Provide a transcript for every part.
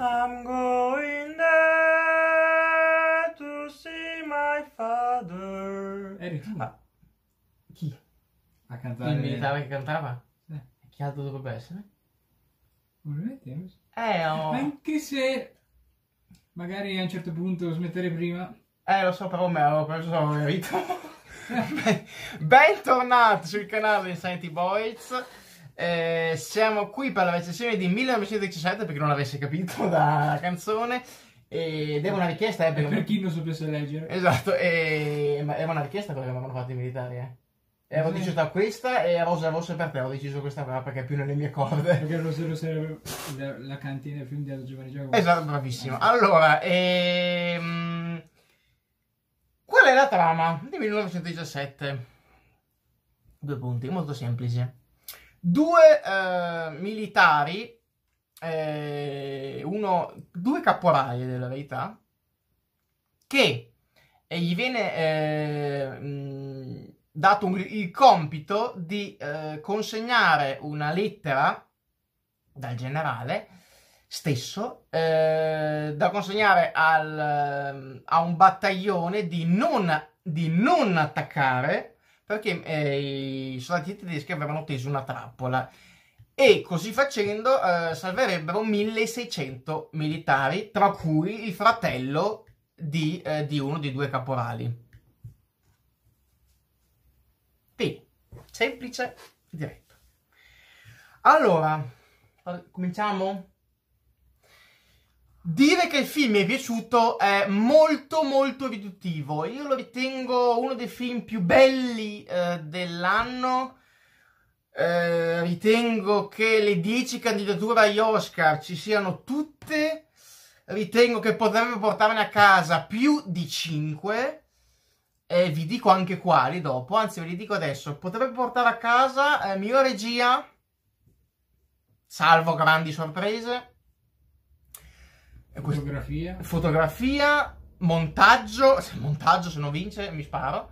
I'm going there to see my father. Eric, tu? Ah. Chi? A cantare? Il militare che cantava? Eh. Chi altro dovrebbe essere? Volete? Eh, oh. Anche se magari a un certo punto smettere prima. Eh, lo so, però me l'avevo preso la vita. Bentornati sul canale Santi Boys. Eh, siamo qui per la recensione di 1917 perché non l'avessi capito dalla canzone. Ed è una richiesta, eh, perché... per chi non sapesse leggere. Esatto, e... ma è una richiesta quella che avevano fatto i militari, eh. E avevo sì. deciso questa e Rosa Rossa per te, ho deciso questa perché è più nelle mie corde. Perché non Rossa era la, cantina più indietro giovane Giovanni Giacomo. Esatto, bravissimo. Allora, ehm... qual è la trama di 1917? Due punti, molto semplice due eh, militari, eh, uno, due caporali della verità, che eh, gli viene eh, dato un, il compito di eh, consegnare una lettera dal generale stesso eh, da consegnare al, ehm, a un battaglione di non, di non attaccare perché eh, i soldati tedeschi avevano teso una trappola e così facendo eh, salverebbero 1600 militari, tra cui il fratello di, eh, di uno dei due caporali. Bene, semplice, diretto. Allora, cominciamo? Dire che il film mi è piaciuto è molto molto riduttivo. Io lo ritengo uno dei film più belli eh, dell'anno. Eh, ritengo che le 10 candidature agli Oscar ci siano tutte. Ritengo che potrebbe portarne a casa più di 5. E vi dico anche quali dopo. Anzi, ve li dico adesso. Potrebbe portare a casa eh, miglior regia. Salvo grandi sorprese Fotografia. Fotografia, montaggio, se montaggio se non vince mi sparo.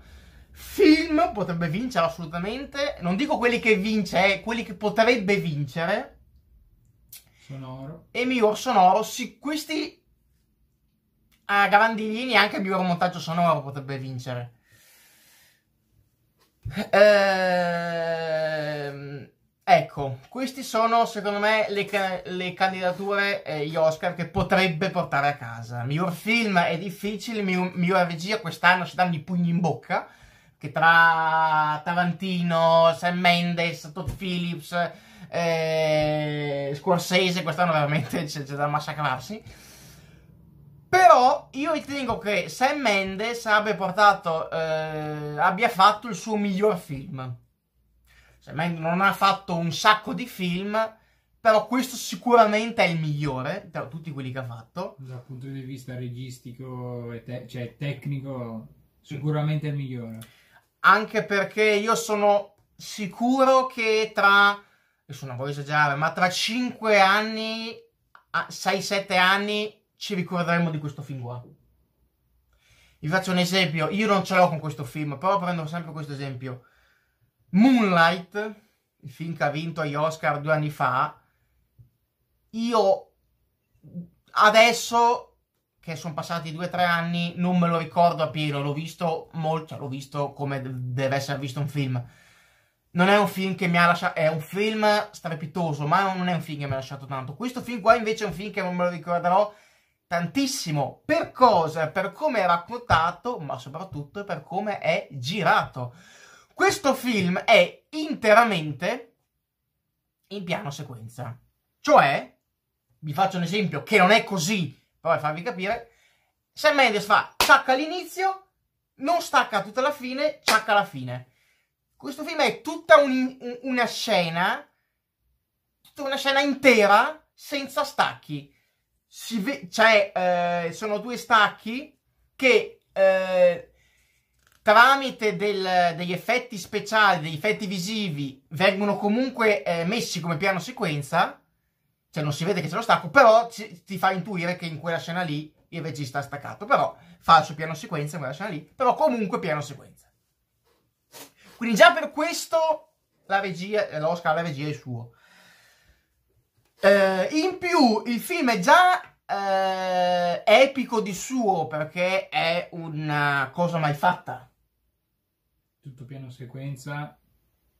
Film potrebbe vincere assolutamente, non dico quelli che vince, eh, quelli che potrebbe vincere. Sonoro. E miglior sonoro, sì, questi a grandi linee anche il miglior montaggio sonoro potrebbe vincere. Eh queste sono, secondo me, le, le candidature, eh, gli Oscar, che potrebbe portare a casa. Miglior film è difficile, miglior, miglior regia quest'anno si danno i pugni in bocca, che tra Tarantino, Sam Mendes, Todd Phillips, eh, Scorsese, quest'anno veramente c'è, c'è da massacrarsi. Però io ritengo che Sam Mendes abbia portato, eh, abbia fatto il suo miglior film. Cioè, non ha fatto un sacco di film, però questo sicuramente è il migliore tra tutti quelli che ha fatto. Dal punto di vista registico, e te- cioè tecnico, sicuramente è il migliore. Anche perché io sono sicuro che tra, adesso non voglio esagerare, ma tra 5 anni, 6-7 anni ci ricorderemo di questo film qua. Vi faccio un esempio, io non ce l'ho con questo film, però prendo sempre questo esempio. Moonlight, il film che ha vinto gli Oscar due anni fa, io adesso che sono passati due o tre anni non me lo ricordo a pieno, l'ho visto molto, cioè, l'ho visto come deve essere visto un film. Non è un film che mi ha lasciato, è un film strepitoso, ma non è un film che mi ha lasciato tanto. Questo film qua invece è un film che non me lo ricorderò tantissimo per cosa, per come è raccontato, ma soprattutto per come è girato. Questo film è interamente in piano sequenza. Cioè, vi faccio un esempio che non è così, però per farvi capire, Sam Mendes fa ciacca all'inizio, non stacca tutta la fine, ciacca alla fine. Questo film è tutta un, una scena, tutta una scena intera, senza stacchi. Ve, cioè, eh, sono due stacchi che eh, tramite del, degli effetti speciali, degli effetti visivi, vengono comunque eh, messi come piano sequenza, cioè non si vede che c'è lo stacco, però ci, ti fa intuire che in quella scena lì il regista ha staccato, però falso piano sequenza in quella scena lì, però comunque piano sequenza. Quindi già per questo la regia, eh, l'Oscar la regia è suo. Eh, in più il film è già eh, epico di suo perché è una cosa mai fatta tutto piano sequenza.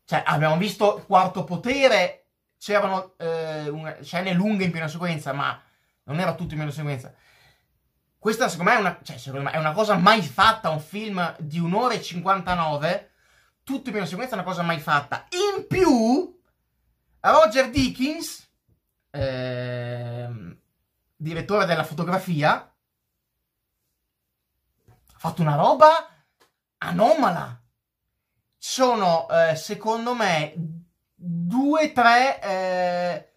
Cioè, abbiamo visto Quarto Potere, c'erano eh, un, scene lunghe in piano sequenza, ma non era tutto in piano sequenza. Questa, secondo me, è una, cioè, me è una cosa mai fatta, un film di un'ora e 59, tutto in piano sequenza è una cosa mai fatta. In più, Roger Dickens, eh, direttore della fotografia, ha fatto una roba anomala sono eh, secondo me due tre eh,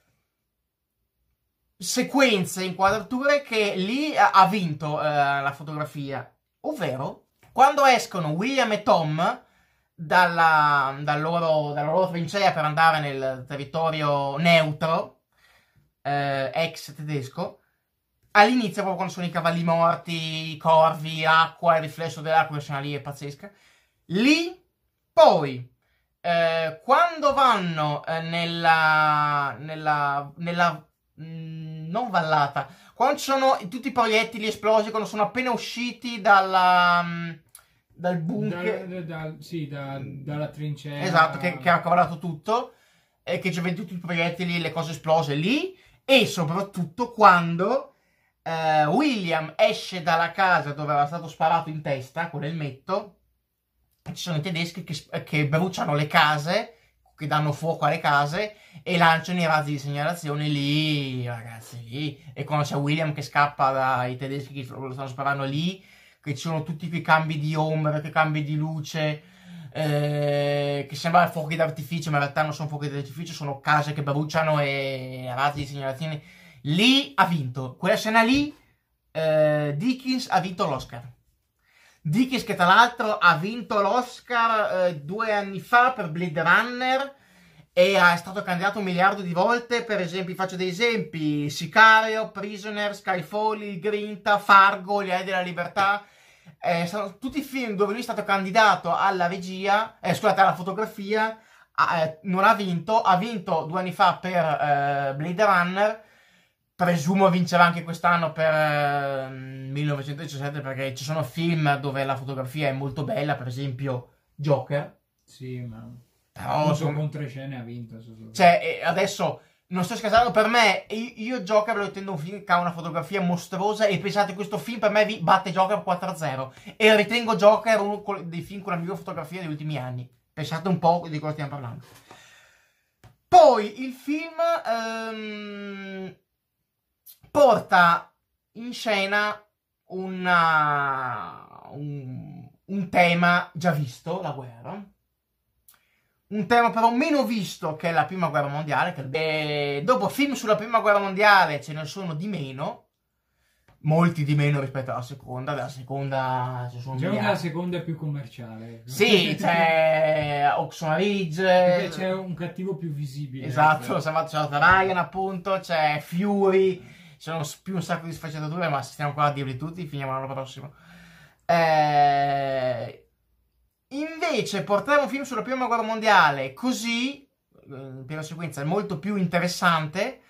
sequenze inquadrature che lì eh, ha vinto eh, la fotografia ovvero quando escono William e Tom dalla, dal loro, dalla loro trincea per andare nel territorio neutro eh, ex tedesco all'inizio proprio quando sono i cavalli morti i corvi, l'acqua, il riflesso dell'acqua che sono lì è pazzesca lì poi, eh, quando vanno eh, nella, nella, nella mh, mm, non vallata, quando sono tutti i proiettili esplosi, quando sono appena usciti dalla, mh, mm, dal bunker, da, da, da, sì, dalla trincea, esatto, che, che ha cavato tutto, e che ci c'è tutti i proiettili, le cose esplose lì, e soprattutto quando eh, William esce dalla casa dove era stato sparato in testa con l'elmetto ci sono i tedeschi che, che bruciano le case, che danno fuoco alle case e lanciano i razzi di segnalazione lì, ragazzi, lì. E quando c'è William che scappa dai tedeschi che lo stanno sparando lì, che ci sono tutti quei cambi di ombra, quei cambi di luce, eh, che sembrano fuochi d'artificio, ma in realtà non sono fuochi d'artificio, sono case che bruciano e razzi di segnalazione. Lì ha vinto. Quella scena lì, eh, Dickens ha vinto l'Oscar. Dickies che tra l'altro ha vinto l'Oscar eh, due anni fa per Blade Runner e è stato candidato un miliardo di volte, per esempio, faccio dei esempi, Sicario, Prisoner, Skyfall, Grinta, Fargo, Gli Aerei della Libertà, eh, sono tutti film dove lui è stato candidato alla regia, eh, scusate, alla fotografia, eh, non ha vinto, ha vinto due anni fa per eh, Blade Runner, presumo vincerà anche quest'anno per 1917 ehm, perché ci sono film dove la fotografia è molto bella, per esempio Joker. Sì, ma però sono... con tre scene ha vinto. Cioè, adesso non sto scherzando, per me io, io Joker lo intendo un film che ha una fotografia mostruosa e pensate questo film per me vi batte Joker 4-0 e ritengo Joker uno dei film con la migliore fotografia degli ultimi anni. Pensate un po' di cosa stiamo parlando. Poi il film ehm, porta in scena una, uh, un, un tema già visto, la guerra, un tema però meno visto che è la prima guerra mondiale. Che... dopo film sulla prima guerra mondiale ce ne sono di meno, molti di meno rispetto alla seconda. La seconda ci sono diciamo la seconda è più commerciale. Sì, c'è Oxon Ridge. C'è un cattivo più visibile. Esatto, Savat ecco. Ryan appunto, c'è Fury sono più un sacco di sfaccettature, ma stiamo qua a dirli tutti, finiamo l'anno prossimo. Eh, invece, portare un film sulla prima guerra mondiale così, eh, in prima sequenza, è molto più interessante,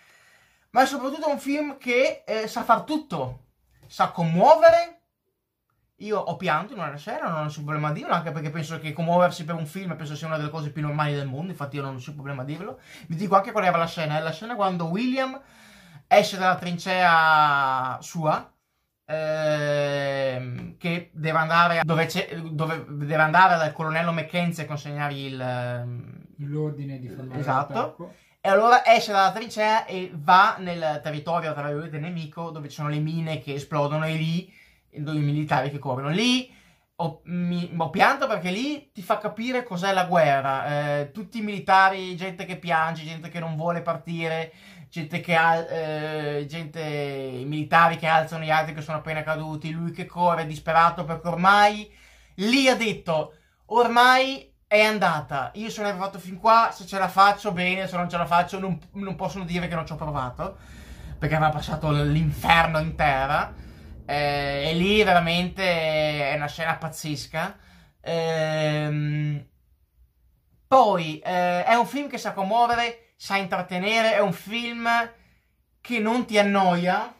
ma è soprattutto un film che eh, sa far tutto, sa commuovere. Io ho pianto in una scena, non ho nessun problema a dirlo, anche perché penso che commuoversi per un film penso sia una delle cose più normali del mondo, infatti io non ho nessun problema a dirlo. Vi dico anche qual era la scena, è eh. la scena quando William esce dalla trincea sua ehm, che deve andare, dove dove deve andare dal colonnello McKenzie a consegnargli il, ehm, l'ordine di fermare esatto. E allora esce dalla trincea e va nel territorio, tra virgolette, nemico, dove ci sono le mine che esplodono e lì, dove i militari che corrono lì. Ho, mi, ho pianto perché lì ti fa capire cos'è la guerra. Eh, tutti i militari, gente che piange, gente che non vuole partire, gente che ha eh, gente militari che alzano gli altri che sono appena caduti, lui che corre disperato perché ormai lì ha detto ormai è andata, io sono arrivato fin qua, se ce la faccio bene, se non ce la faccio non, non possono dire che non ci ho provato, perché aveva passato l'inferno in terra, eh, e lì veramente è una scena pazzesca. Eh, poi eh, è un film che sa commuovere sa intrattenere, è un film che non ti annoia.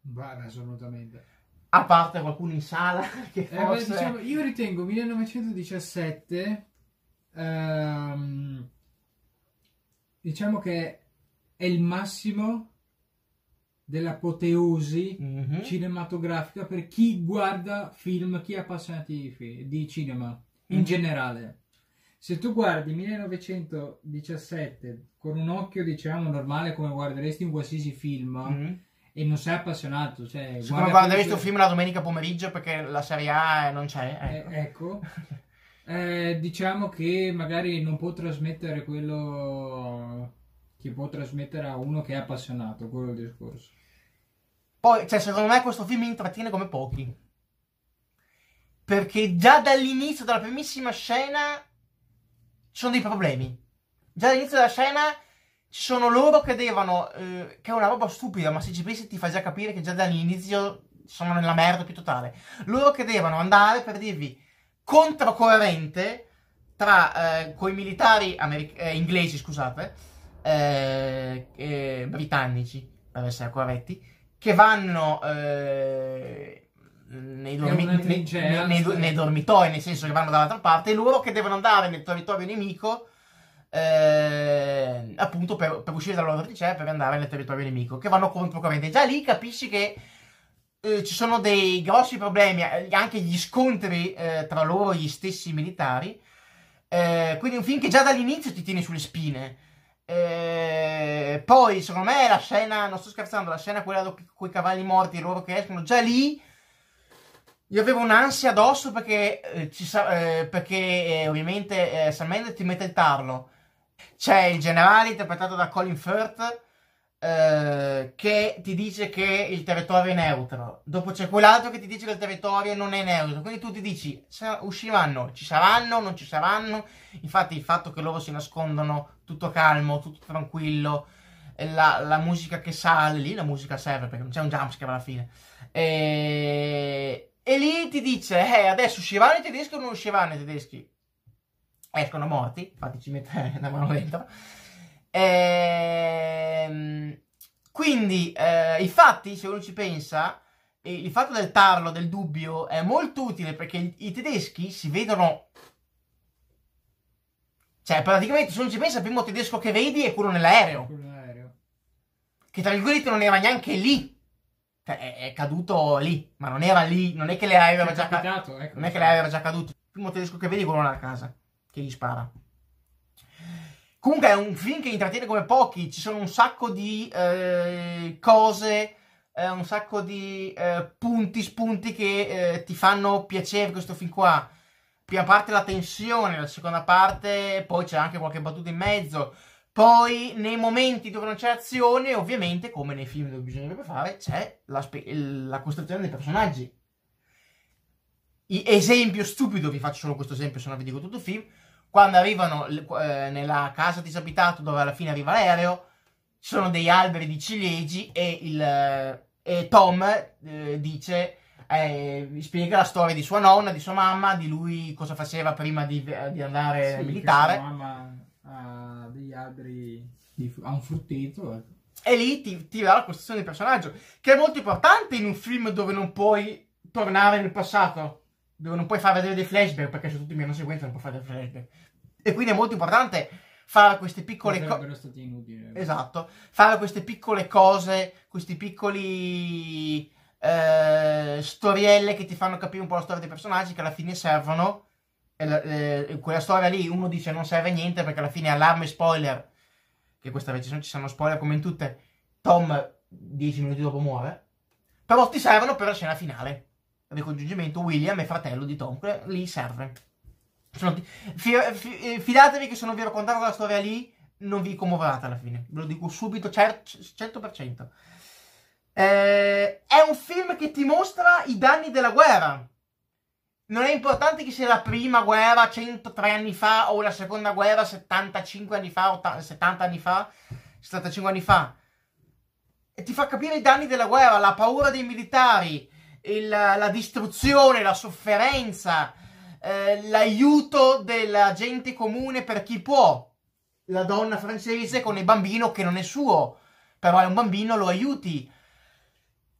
Brava, assolutamente. A parte qualcuno in sala che eh, forse... beh, diciamo, io ritengo 1917 ehm, diciamo che è il massimo dell'apoteosi mm-hmm. cinematografica per chi guarda film, chi è appassionato di, di cinema in mm-hmm. generale se tu guardi 1917 con un occhio, diciamo, normale come guarderesti un qualsiasi film mm-hmm. e non sei appassionato, cioè... Se guarda guarderesti un film la domenica pomeriggio perché la Serie A non c'è, ecco. Eh, ecco. ecco. eh, diciamo che magari non può trasmettere quello che può trasmettere a uno che è appassionato, quello il discorso. Poi, cioè, secondo me questo film intrattiene come pochi. Perché già dall'inizio, dalla primissima scena, ci sono dei problemi. Già all'inizio della scena ci sono loro che devono, eh, che è una roba stupida, ma se ci pensi ti fa già capire che già dall'inizio sono nella merda più totale. Loro che devono andare per dirvi controcorrente tra eh, coi militari americ- eh, inglesi, scusate, eh, britannici, per essere corretti, che vanno eh, nei, dormi- nei, nei, nei, dormitoi, nel senso che vanno dall'altra parte, e loro che devono andare nel territorio nemico, eh, appunto per, per, uscire dalla loro verticella per andare nel territorio nemico, che vanno contro corrente. Già lì capisci che eh, ci sono dei grossi problemi, eh, anche gli scontri eh, tra loro gli stessi militari. Eh, quindi un film che già dall'inizio ti tiene sulle spine. Eh, poi, secondo me, la scena, non sto scherzando, la scena quella con i cavalli morti, loro che escono, già lì io avevo un'ansia addosso perché, eh, sa- eh, perché eh, ovviamente eh, Sam Mendes ti mette il tarlo. C'è il generale interpretato da Colin Firth eh, che ti dice che il territorio è neutro. Dopo c'è quell'altro che ti dice che il territorio non è neutro. Quindi tu ti dici, usciranno, ci saranno, non ci saranno. Infatti il fatto che loro si nascondono tutto calmo, tutto tranquillo, la, la musica che sale lì, la musica serve perché non c'è un jumpscare alla fine. E e lì ti dice, eh, adesso usciranno i tedeschi o non usciranno i tedeschi? Escono morti, infatti ci mette una mano dentro. Ehm, quindi, eh, i se uno ci pensa, il fatto del tarlo, del dubbio, è molto utile perché i tedeschi si vedono... Cioè, praticamente, se uno ci pensa, il primo tedesco che vedi è quello nell'aereo. Quello nell'aereo. Che, tra virgolette, non era neanche lì cioè, è, è, caduto lì, ma non era lì, non è che le aveva già caduto. Ecco. Non è che le aveva già caduto. Il primo tedesco che vedi è quello nella casa, che gli spara. Comunque è un film che intrattiene come pochi, ci sono un sacco di eh, cose, eh, un sacco di eh, punti, spunti che eh, ti fanno piacere questo film qua. Prima parte la tensione, la seconda parte poi c'è anche qualche battuta in mezzo. Poi nei momenti dove non c'è azione, ovviamente, come nei film dove bisognerebbe fare, c'è la, spe- la costruzione dei personaggi. I- esempio stupido, vi faccio solo questo esempio, se no vi dico tutto il film. Quando arrivano eh, nella casa disabitata dove alla fine arriva l'aereo, ci sono dei alberi di ciliegi e, il, eh, e Tom eh, dice, eh, spiega la storia di sua nonna, di sua mamma, di lui cosa faceva prima di, di andare sì, militare. Sua mamma, uh degli alberi, di, a un frutteto, eh. E lì ti, ti dà la costruzione del personaggio, che è molto importante in un film dove non puoi tornare nel passato, dove non puoi far vedere dei flashback, perché su tutti i miei sequenza non puoi fare dei flashback. E quindi è molto importante fare queste piccole cose. Eh. Esatto, fare queste piccole cose, questi piccoli eh, storielle che ti fanno capire un po' la storia dei personaggi che alla fine servono quella storia lì uno dice non serve a niente perché alla fine allarme spoiler, che questa recensione ci sono spoiler come in tutte, Tom 10 minuti dopo muore, però ti servono per la scena finale, ricongiungimento William è fratello di Tom, lì serve. Ti... F- f- eh, fidatevi che se non vi raccontate la storia lì non vi commuovate alla fine, ve lo dico subito cer- 100%. Eh, è un film che ti mostra i danni della guerra, non è importante che sia la prima guerra 103 anni fa o la seconda guerra 75 anni fa, 80, 70 anni fa, 75 anni fa. E ti fa capire i danni della guerra, la paura dei militari, il, la distruzione, la sofferenza, eh, l'aiuto della gente comune per chi può. La donna francese con il bambino che non è suo, però è un bambino, lo aiuti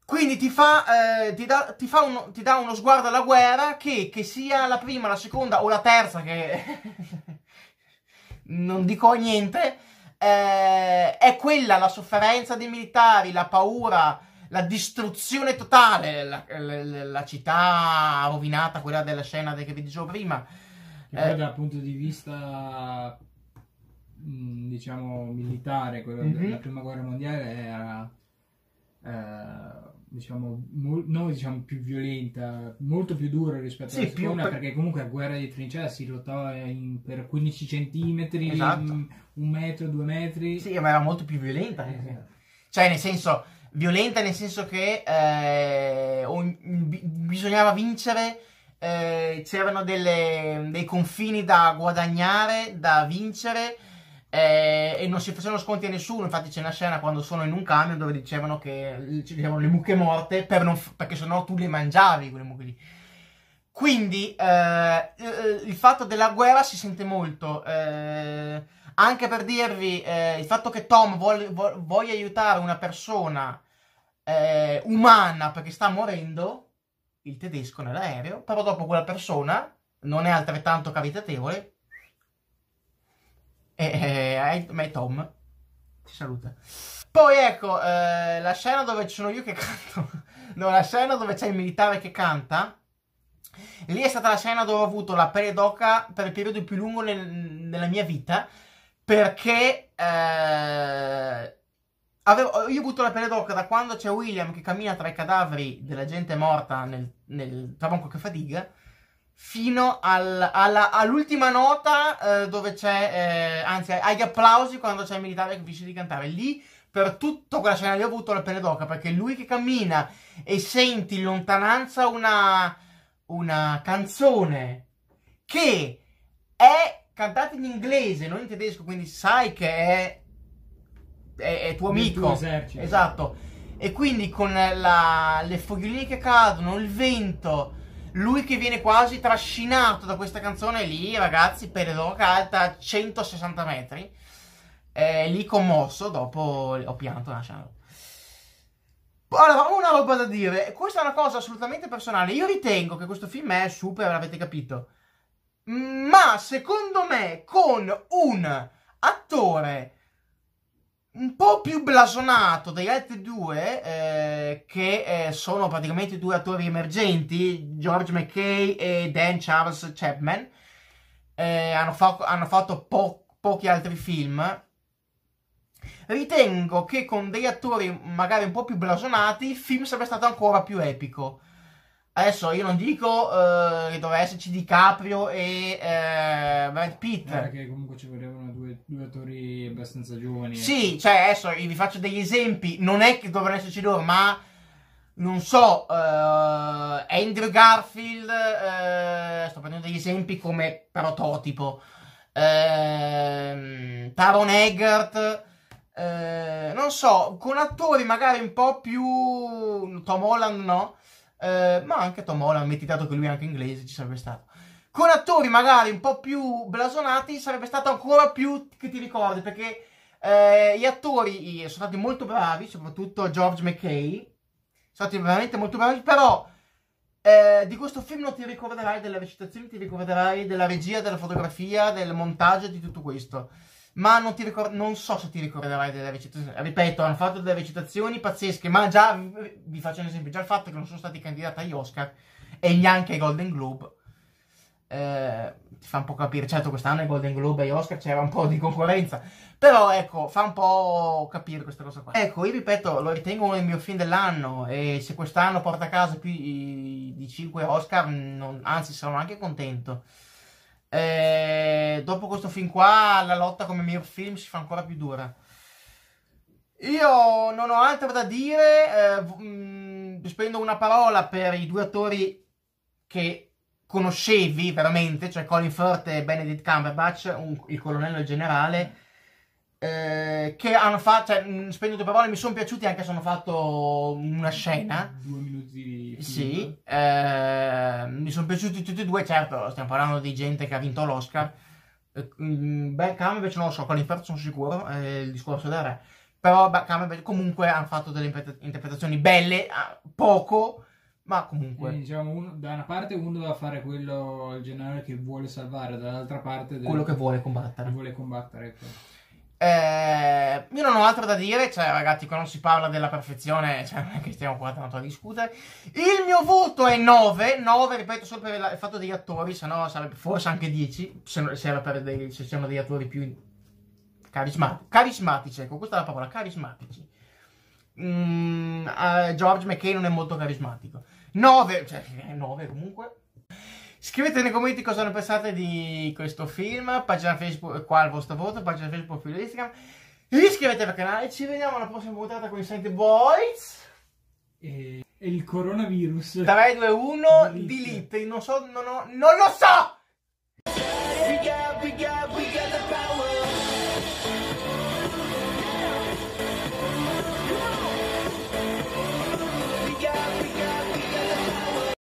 quindi ti fa, eh, ti, da, ti, fa un, ti dà uno sguardo alla guerra che, che sia la prima, la seconda o la terza, che non dico niente, eh, è quella la sofferenza dei militari, la paura, la distruzione totale, la, la, la città rovinata, quella della scena che vi dicevo prima. Che eh, dal punto di vista mm, diciamo militare, quella uh-huh. della prima guerra mondiale era eh, diciamo, mo- noi diciamo più violenta, molto più dura rispetto sì, alla seconda, per... perché comunque a guerra di trincea si lottava in, per 15 centimetri, esatto. Mm, un metro, due metri. Sì, ma era molto più violenta. Esatto. Cioè, nel senso, violenta nel senso che eh, ogni, b- bisognava vincere, eh, c'erano delle, dei confini da guadagnare, da vincere eh, e non si facevano sconti a nessuno. Infatti, c'è una scena quando sono in un camion dove dicevano che ci dicevano le mucche morte per non, perché sennò tu le mangiavi quelle mucche lì. Quindi eh, eh, eh, il fatto della guerra si sente molto. Eh, anche per dirvi eh, il fatto che Tom voglia aiutare una persona umana perché sta morendo, il tedesco nell'aereo, però dopo quella persona non è altrettanto caritatevole e, e, e Tom ci saluta. Poi ecco, eh, la scena dove ci sono io che canto. No, la scena dove c'è il militare che canta. Lì è stata la scena dove ho avuto la pelle d'oca per il periodo più lungo nel, nella mia vita. Perché eh, avevo, io ho avuto la pelle d'oca da quando c'è William che cammina tra i cadaveri della gente morta nel, nel trabanco che fatica fino al, alla, all'ultima nota eh, dove c'è, eh, anzi agli applausi quando c'è il militare che finisce di cantare. Lì per tutta quella scena io ho avuto la pelle d'oca perché lui che cammina e senti in lontananza una, una canzone che è cantata in inglese, non in tedesco, quindi sai che è, è, è tuo amico. Tuo esercito. Esatto. E quindi con la, le foglioline che cadono, il vento lui che viene quasi trascinato da questa canzone lì, ragazzi, per l'ora alta 160 metri. Eh, lì commosso, dopo ho pianto lasciando. Allora, una roba da dire, questa è una cosa assolutamente personale. Io ritengo che questo film è super, l'avete capito. Ma secondo me, con un attore un po' più blasonato degli altri due, eh, che eh, sono praticamente due attori emergenti, George McKay e Dan Charles Chapman. Eh, hanno, fa- hanno, fatto po- pochi altri film. Ritengo che con degli attori magari un po' più blasonati il film sarebbe stato ancora più epico. Adesso io non dico eh, che doveva esserci DiCaprio e eh, Brad Pitt. Eh, perché comunque ci volevano due, due, attori abbastanza giovani. Sì, ecco. cioè adesso vi faccio degli esempi. Non è che dovrebbero esserci loro, ma non so, eh, Andrew Garfield, eh, sto prendendo degli esempi come prototipo. Ehm, Taron Eggert. Eh, non so, con attori magari un po' più... Tom Holland no? Eh, ma anche Tom Holland, metti dato che lui è anche inglese, ci sarebbe stato. Con attori magari un po' più blasonati sarebbe stato ancora più che ti ricordi, perché eh, gli attori sono stati molto bravi, soprattutto George McKay, sono stati veramente molto bravi, però eh, di questo film non ti ricorderai delle recitazioni, ti ricorderai della regia, della fotografia, del montaggio, di tutto questo ma non, ricor- non, so se ti ricorderai delle recitazioni. Ripeto, hanno fatto delle recitazioni pazzesche, ma già, vi faccio un esempio, già il fatto che non sono stati candidati agli Oscar e neanche ai Golden Globe, eh, ti fa un po' capire, certo quest'anno ai Golden Globe e agli Oscar c'era un po' di concorrenza, però ecco, fa un po' capire questa cosa qua. Ecco, io ripeto, lo ritengo uno dei miei film dell'anno e se quest'anno porta a casa più di 5 Oscar, non, anzi sono anche contento. Eh, dopo questo film qua la lotta come miglior film si fa ancora più dura. Io non ho altro da dire, eh, mh, mm, spendo una parola per i due attori che conoscevi veramente, cioè Colin Firth e Benedict Cumberbatch, un, il colonnello e il generale eh, che hanno fatto, cioè, mm, spendo due parole, mi sono piaciuti anche se hanno fatto una scena. Due minuti. Sì, eh, mi sono piaciuti tutti e due, certo, stiamo parlando di gente che ha vinto l'Oscar. Eh, mm, beh, Beckham invece non lo so, con Firth sono sicuro, eh, il discorso del re. Però Beckham comunque hanno fatto delle interpretazioni belle, poco, ma comunque. Quindi, diciamo, uno, da una parte uno deve fare quello, il generale che vuole salvare, dall'altra parte... Quello che vuole combattere. Che vuole combattere, ecco. Eh, io non ho altro da dire, cioè ragazzi quando si parla della perfezione, cioè non è che stiamo qua tanto a discutere. Il mio voto è 9, 9 ripeto solo per il fatto degli attori, se no sarebbe forse anche 10, se, se, dei, se sono degli attori più carismatici, carismatici, ecco questa è la parola, carismatici. Mm, uh, George McKay non è molto carismatico. 9, cioè 9 eh, comunque. Scrivete nei commenti cosa ne pensate di questo film, pagina Facebook, qua il vostro voto, pagina Facebook, profilo Instagram. Iscrivetevi al canale, ci vediamo alla prossima puntata con i Senti Boys. E, il coronavirus. 3, 2, 1, delete. delete. Non so, non, ho, non lo so! We got, we got, we got